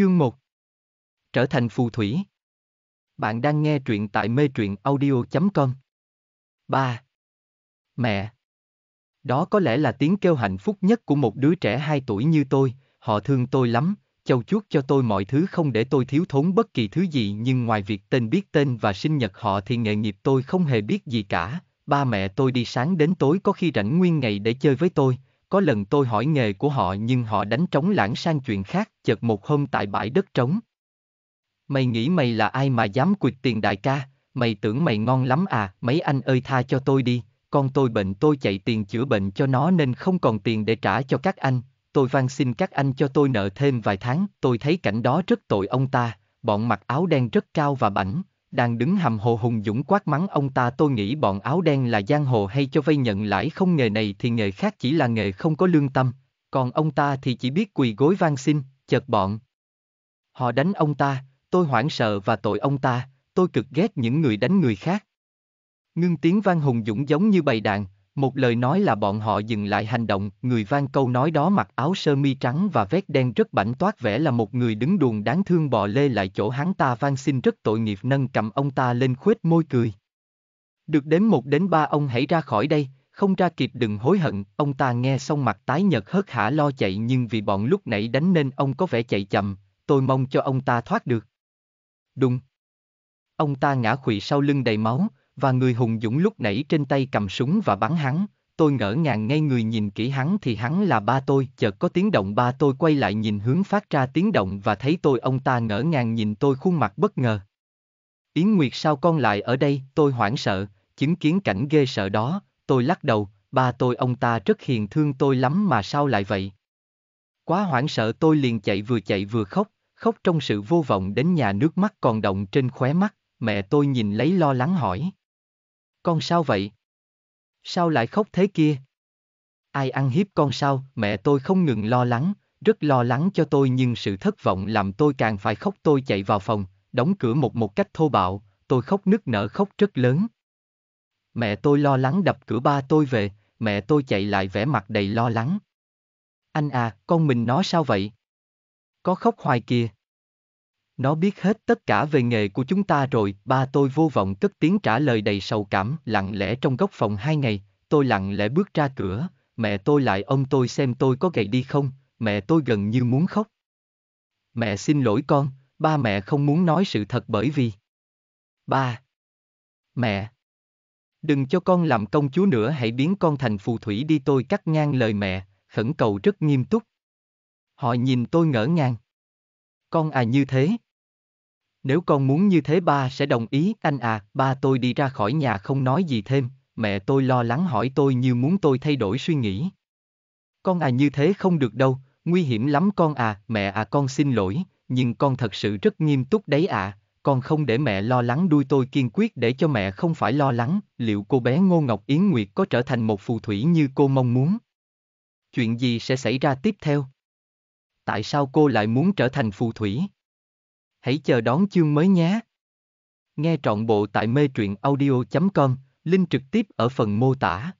Chương 1 Trở thành phù thủy Bạn đang nghe truyện tại mê truyện audio.com 3. Mẹ Đó có lẽ là tiếng kêu hạnh phúc nhất của một đứa trẻ 2 tuổi như tôi, họ thương tôi lắm, châu chuốt cho tôi mọi thứ không để tôi thiếu thốn bất kỳ thứ gì nhưng ngoài việc tên biết tên và sinh nhật họ thì nghề nghiệp tôi không hề biết gì cả. Ba mẹ tôi đi sáng đến tối có khi rảnh nguyên ngày để chơi với tôi, có lần tôi hỏi nghề của họ nhưng họ đánh trống lãng sang chuyện khác, chợt một hôm tại bãi đất trống. Mày nghĩ mày là ai mà dám quỵt tiền đại ca, mày tưởng mày ngon lắm à, mấy anh ơi tha cho tôi đi, con tôi bệnh tôi chạy tiền chữa bệnh cho nó nên không còn tiền để trả cho các anh, tôi van xin các anh cho tôi nợ thêm vài tháng, tôi thấy cảnh đó rất tội ông ta, bọn mặc áo đen rất cao và bảnh đang đứng hầm hồ hùng dũng quát mắng ông ta tôi nghĩ bọn áo đen là giang hồ hay cho vay nhận lãi không nghề này thì nghề khác chỉ là nghề không có lương tâm, còn ông ta thì chỉ biết quỳ gối van xin, chợt bọn. Họ đánh ông ta, tôi hoảng sợ và tội ông ta, tôi cực ghét những người đánh người khác. Ngưng tiếng vang hùng dũng giống như bầy đàn, một lời nói là bọn họ dừng lại hành động, người vang câu nói đó mặc áo sơ mi trắng và vét đen rất bảnh toát vẻ là một người đứng đùn đáng thương bò lê lại chỗ hắn ta van xin rất tội nghiệp nâng cầm ông ta lên khuếch môi cười. Được đến một đến ba ông hãy ra khỏi đây, không ra kịp đừng hối hận, ông ta nghe xong mặt tái nhật hớt hả lo chạy nhưng vì bọn lúc nãy đánh nên ông có vẻ chạy chậm, tôi mong cho ông ta thoát được. Đúng. Ông ta ngã khụy sau lưng đầy máu, và người hùng dũng lúc nãy trên tay cầm súng và bắn hắn, tôi ngỡ ngàng ngay người nhìn kỹ hắn thì hắn là ba tôi, chợt có tiếng động ba tôi quay lại nhìn hướng phát ra tiếng động và thấy tôi ông ta ngỡ ngàng nhìn tôi khuôn mặt bất ngờ. Yến Nguyệt sao con lại ở đây, tôi hoảng sợ, chứng kiến cảnh ghê sợ đó, tôi lắc đầu, ba tôi ông ta rất hiền thương tôi lắm mà sao lại vậy. Quá hoảng sợ tôi liền chạy vừa chạy vừa khóc, khóc trong sự vô vọng đến nhà nước mắt còn động trên khóe mắt, mẹ tôi nhìn lấy lo lắng hỏi. Con sao vậy? Sao lại khóc thế kia? Ai ăn hiếp con sao, mẹ tôi không ngừng lo lắng, rất lo lắng cho tôi nhưng sự thất vọng làm tôi càng phải khóc tôi chạy vào phòng, đóng cửa một một cách thô bạo, tôi khóc nức nở khóc rất lớn. Mẹ tôi lo lắng đập cửa ba tôi về, mẹ tôi chạy lại vẻ mặt đầy lo lắng. Anh à, con mình nó sao vậy? Có khóc hoài kìa. Nó biết hết tất cả về nghề của chúng ta rồi, ba tôi vô vọng cất tiếng trả lời đầy sầu cảm, lặng lẽ trong góc phòng hai ngày, tôi lặng lẽ bước ra cửa, mẹ tôi lại ông tôi xem tôi có gầy đi không, mẹ tôi gần như muốn khóc. Mẹ xin lỗi con, ba mẹ không muốn nói sự thật bởi vì... Ba. Mẹ. Đừng cho con làm công chúa nữa hãy biến con thành phù thủy đi tôi cắt ngang lời mẹ, khẩn cầu rất nghiêm túc. Họ nhìn tôi ngỡ ngàng. Con à như thế. Nếu con muốn như thế ba sẽ đồng ý, anh à, ba tôi đi ra khỏi nhà không nói gì thêm, mẹ tôi lo lắng hỏi tôi như muốn tôi thay đổi suy nghĩ. Con à như thế không được đâu, nguy hiểm lắm con à, mẹ à con xin lỗi, nhưng con thật sự rất nghiêm túc đấy à, con không để mẹ lo lắng đuôi tôi kiên quyết để cho mẹ không phải lo lắng, liệu cô bé Ngô Ngọc Yến Nguyệt có trở thành một phù thủy như cô mong muốn? Chuyện gì sẽ xảy ra tiếp theo? Tại sao cô lại muốn trở thành phù thủy? hãy chờ đón chương mới nhé. Nghe trọn bộ tại mê truyện audio.com, link trực tiếp ở phần mô tả.